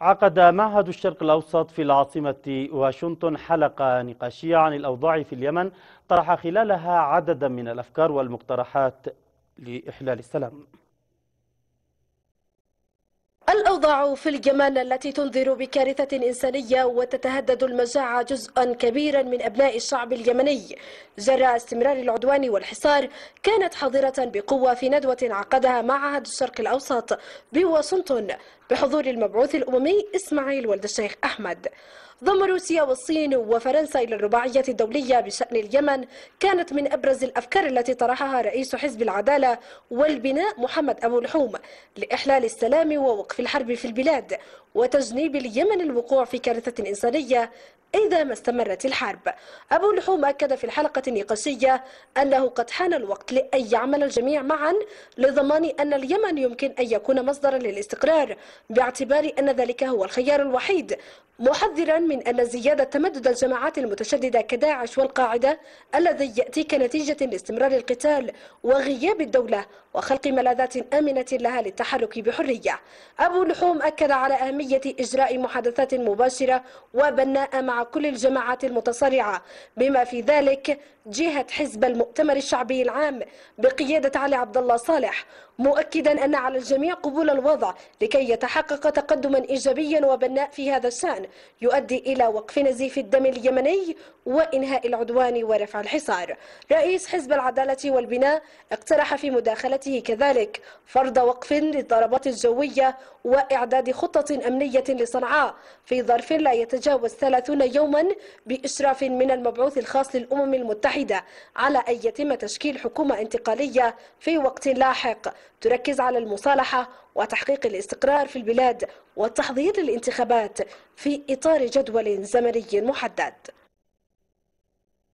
عقد معهد الشرق الأوسط في العاصمة واشنطن حلقة نقاشية عن الأوضاع في اليمن طرح خلالها عددا من الأفكار والمقترحات لإحلال السلام الأوضاع في اليمن التي تنذر بكارثة إنسانية وتتهدد المجاعة جزءا كبيرا من أبناء الشعب اليمني جراء استمرار العدوان والحصار كانت حاضرة بقوة في ندوة عقدها معهد الشرق الأوسط بواشنطن بحضور المبعوث الأممي إسماعيل ولد الشيخ أحمد ضم روسيا والصين وفرنسا إلى الرباعية الدولية بشأن اليمن كانت من أبرز الأفكار التي طرحها رئيس حزب العدالة والبناء محمد أبو الحوم لإحلال السلام ووقف الحرب الحرب في البلاد وتجنيب اليمن الوقوع في كارثة إنسانية إذا ما استمرت الحرب أبو لحوم أكد في الحلقة النقاشية أنه قد حان الوقت لأن يعمل الجميع معا لضمان أن اليمن يمكن أن يكون مصدرا للاستقرار باعتبار أن ذلك هو الخيار الوحيد محذرا من أن زيادة تمدد الجماعات المتشددة كداعش والقاعدة الذي يأتي كنتيجة لاستمرار القتال وغياب الدولة وخلق ملاذات آمنة لها للتحرك بحرية أبو لحوم أكد على أهمية أهمية إجراء محادثات مباشرة وبناء مع كل الجماعات المتصارعة بما في ذلك جهة حزب المؤتمر الشعبي العام بقيادة علي عبد الله صالح مؤكدا أن على الجميع قبول الوضع لكي يتحقق تقدما إيجابيا وبناء في هذا الشأن يؤدي إلى وقف نزيف الدم اليمني وإنهاء العدوان ورفع الحصار رئيس حزب العدالة والبناء اقترح في مداخلته كذلك فرض وقف للضربات الجوية وإعداد خطة أمنية لصنعاء في ظرف لا يتجاوز 30 يوما بإشراف من المبعوث الخاص للأمم المتحدة على أن يتم تشكيل حكومة انتقالية في وقت لاحق تركز على المصالحة وتحقيق الاستقرار في البلاد والتحضير للانتخابات في إطار جدول زمني محدد